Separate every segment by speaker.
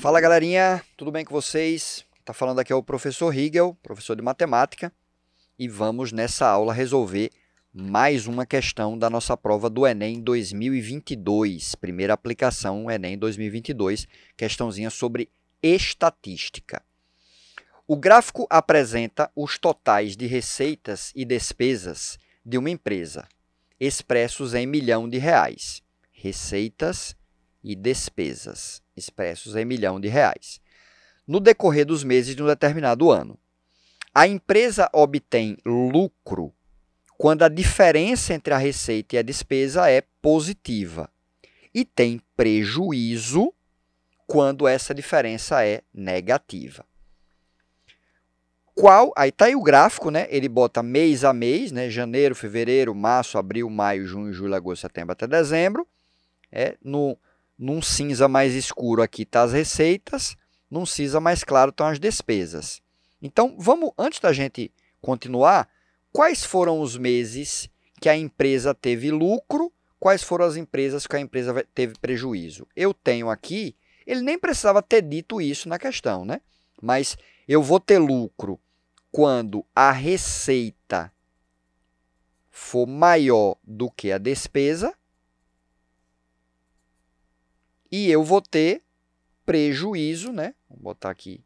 Speaker 1: Fala galerinha, tudo bem com vocês? Tá falando aqui é o professor Riegel, professor de matemática, e vamos nessa aula resolver mais uma questão da nossa prova do Enem 2022, primeira aplicação Enem 2022, questãozinha sobre estatística. O gráfico apresenta os totais de receitas e despesas de uma empresa, expressos em milhão de reais. Receitas e despesas expressos em milhão de reais, no decorrer dos meses de um determinado ano. A empresa obtém lucro quando a diferença entre a receita e a despesa é positiva e tem prejuízo quando essa diferença é negativa. Qual, aí está aí o gráfico, né? Ele bota mês a mês, né? Janeiro, fevereiro, março, abril, maio, junho, julho, agosto, setembro até dezembro. É, no, num cinza mais escuro aqui está as receitas, num cinza mais claro estão as despesas. Então, vamos, antes da gente continuar, quais foram os meses que a empresa teve lucro, quais foram as empresas que a empresa teve prejuízo? Eu tenho aqui, ele nem precisava ter dito isso na questão, né? Mas eu vou ter lucro quando a receita for maior do que a despesa e eu vou ter prejuízo, né? Vou botar aqui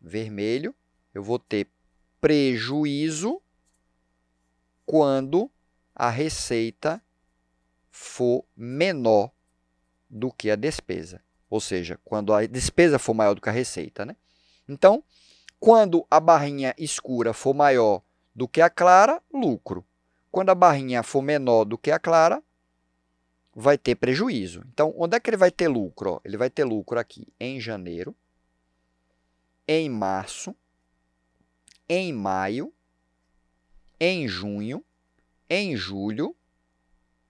Speaker 1: vermelho. Eu vou ter prejuízo quando a receita for menor do que a despesa. Ou seja, quando a despesa for maior do que a receita, né? Então, quando a barrinha escura for maior do que a clara, lucro. Quando a barrinha for menor do que a clara, vai ter prejuízo. Então, onde é que ele vai ter lucro? Ele vai ter lucro aqui em janeiro, em março, em maio, em junho, em julho,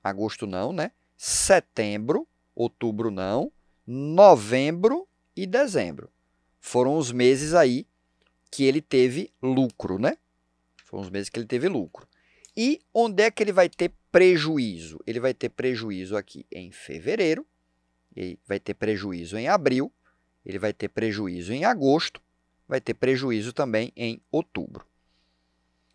Speaker 1: agosto não, né? Setembro, outubro não, novembro e dezembro. Foram os meses aí que ele teve lucro, né? Foram os meses que ele teve lucro. E onde é que ele vai ter prejuízo? Ele vai ter prejuízo aqui em fevereiro, ele vai ter prejuízo em abril, ele vai ter prejuízo em agosto, vai ter prejuízo também em outubro.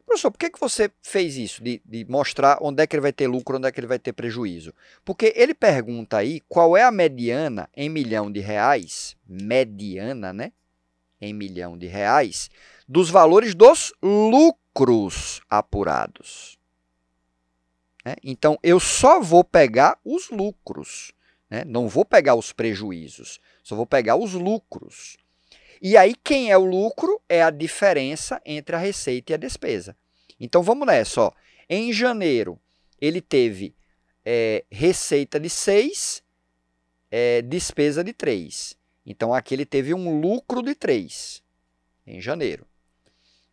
Speaker 1: Professor, por que, que você fez isso, de, de, mostrar onde é que ele vai ter lucro, onde é que ele vai ter prejuízo? Porque ele pergunta aí qual é a mediana em milhão de reais, mediana, né? Em milhão de reais, dos valores dos lucros apurados. Né? Então, eu só vou pegar os lucros, né? não vou pegar os prejuízos, só vou pegar os lucros. E aí, quem é o lucro é a diferença entre a receita e a despesa. Então, vamos nessa. Ó. Em janeiro, ele teve é, receita de 6, é, despesa de 3. Então, aqui ele teve um lucro de 3 em janeiro.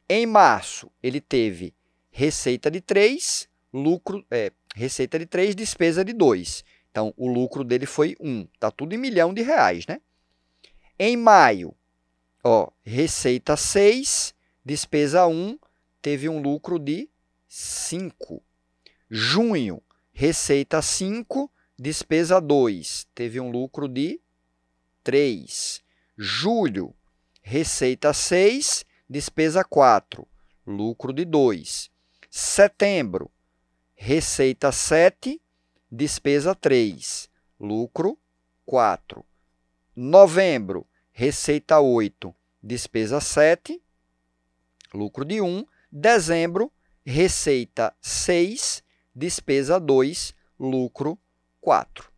Speaker 1: Em março, ele teve receita de 3, lucro, é, receita de 3, despesa de 2. Então, o lucro dele foi 1. Um. Está tudo em milhão de reais, né? Em maio, ó, receita 6, despesa 1, teve um lucro de 5. Junho, receita 5, despesa 2, teve um lucro de 3. Julho, receita 6, despesa 4, lucro de 2. Setembro, Receita 7, despesa 3, lucro 4. Novembro, receita 8, despesa 7, lucro de 1. Dezembro, receita 6, despesa 2, lucro 4.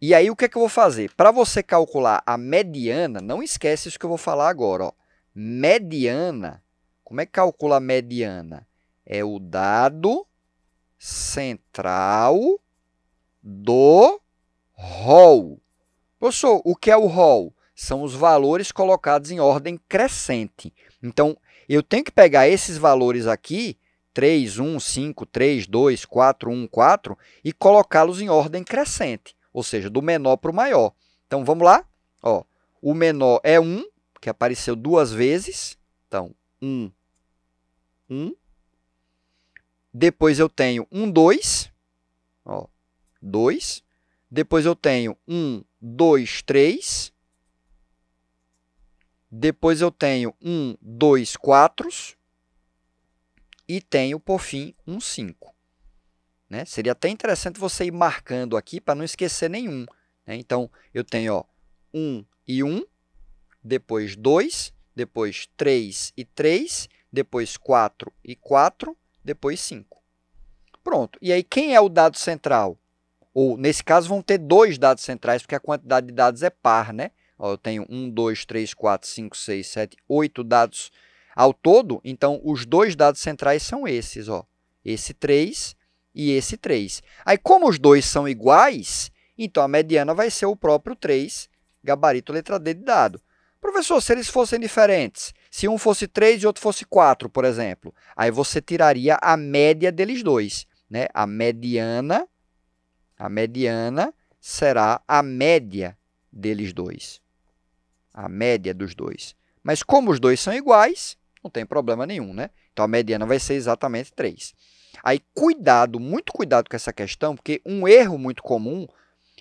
Speaker 1: E aí, o que, é que eu vou fazer? Para você calcular a mediana, não esquece isso que eu vou falar agora. Ó. Mediana, como é que calcula a mediana? É o dado central do rol. Professor, o que é o rol? São os valores colocados em ordem crescente. Então, eu tenho que pegar esses valores aqui, 3, 1, 5, 3, 2, 4, 1, 4, e colocá-los em ordem crescente, ou seja, do menor para o maior. Então, vamos lá? Ó, o menor é 1, que apareceu duas vezes. Então, 1, 1. Depois eu tenho um 2, dois. 2. Depois eu tenho um 2, 3. Depois eu tenho um 2, 4. E tenho, por fim, um 5. Né? Seria até interessante você ir marcando aqui para não esquecer nenhum. Né? Então, eu tenho 1 um e 1, um, depois 2, depois 3 e 3, depois 4 e 4, depois 5. Pronto. E aí, quem é o dado central? Ou, nesse caso, vão ter dois dados centrais, porque a quantidade de dados é par, né? eu tenho 1, 2, 3, 4, 5, 6, 7, 8 dados ao todo. Então, os dois dados centrais são esses, ó. Esse 3 e esse 3. Aí, como os dois são iguais, então a mediana vai ser o próprio 3, gabarito letra D de dado. Professor, se eles fossem diferentes, se um fosse 3 e outro fosse 4, por exemplo, aí você tiraria a média deles dois, né? A mediana, a mediana será a média deles dois. A média dos dois. Mas como os dois são iguais, não tem problema nenhum, né? Então a mediana vai ser exatamente 3. Aí cuidado, muito cuidado com essa questão, porque um erro muito comum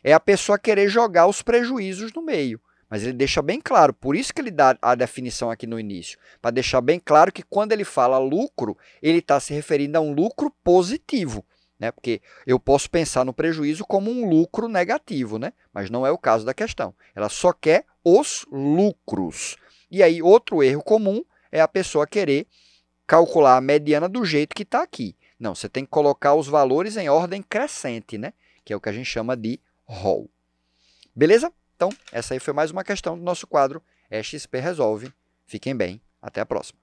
Speaker 1: é a pessoa querer jogar os prejuízos no meio. Mas ele deixa bem claro, por isso que ele dá a definição aqui no início, para deixar bem claro que quando ele fala lucro, ele está se referindo a um lucro positivo. Né? Porque eu posso pensar no prejuízo como um lucro negativo, né? mas não é o caso da questão. Ela só quer os lucros. E aí, outro erro comum é a pessoa querer calcular a mediana do jeito que está aqui. Não, você tem que colocar os valores em ordem crescente, né? Que é o que a gente chama de roll. Beleza? Então, essa aí foi mais uma questão do nosso quadro é XP Resolve. Fiquem bem, até a próxima.